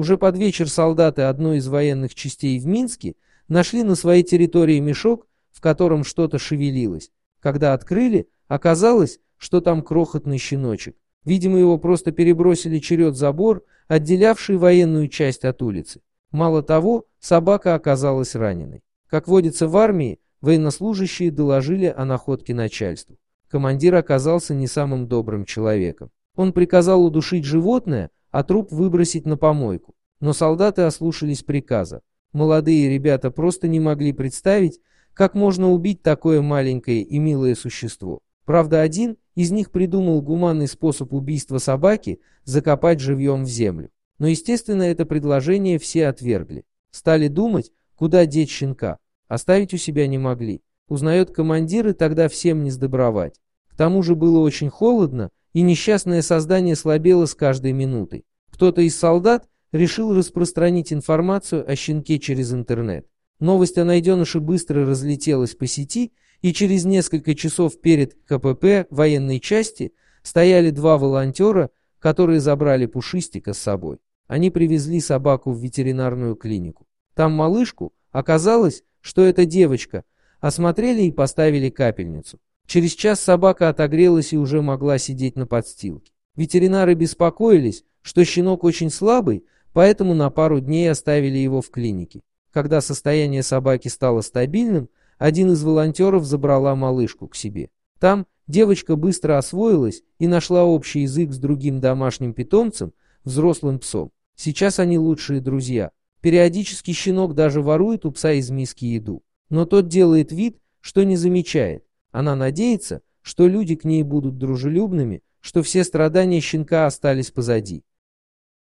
Уже под вечер солдаты одной из военных частей в Минске нашли на своей территории мешок, в котором что-то шевелилось. Когда открыли, оказалось, что там крохотный щеночек. Видимо, его просто перебросили черед забор, отделявший военную часть от улицы. Мало того, собака оказалась раненой. Как водится в армии, военнослужащие доложили о находке начальству. Командир оказался не самым добрым человеком. Он приказал удушить животное, а труп выбросить на помойку. Но солдаты ослушались приказа. Молодые ребята просто не могли представить, как можно убить такое маленькое и милое существо. Правда, один из них придумал гуманный способ убийства собаки – закопать живьем в землю. Но, естественно, это предложение все отвергли. Стали думать, куда деть щенка. Оставить у себя не могли. Узнает командир, и тогда всем не сдобровать. К тому же было очень холодно, и несчастное создание слабело с каждой минутой. Кто-то из солдат решил распространить информацию о щенке через интернет. Новость о найденыше быстро разлетелась по сети, и через несколько часов перед КПП военной части стояли два волонтера, которые забрали Пушистика с собой. Они привезли собаку в ветеринарную клинику. Там малышку, оказалось, что это девочка, осмотрели и поставили капельницу. Через час собака отогрелась и уже могла сидеть на подстилке. Ветеринары беспокоились, что щенок очень слабый, поэтому на пару дней оставили его в клинике. Когда состояние собаки стало стабильным, один из волонтеров забрала малышку к себе. Там девочка быстро освоилась и нашла общий язык с другим домашним питомцем, взрослым псом. Сейчас они лучшие друзья. Периодически щенок даже ворует у пса из миски еду, но тот делает вид, что не замечает. Она надеется, что люди к ней будут дружелюбными, что все страдания щенка остались позади.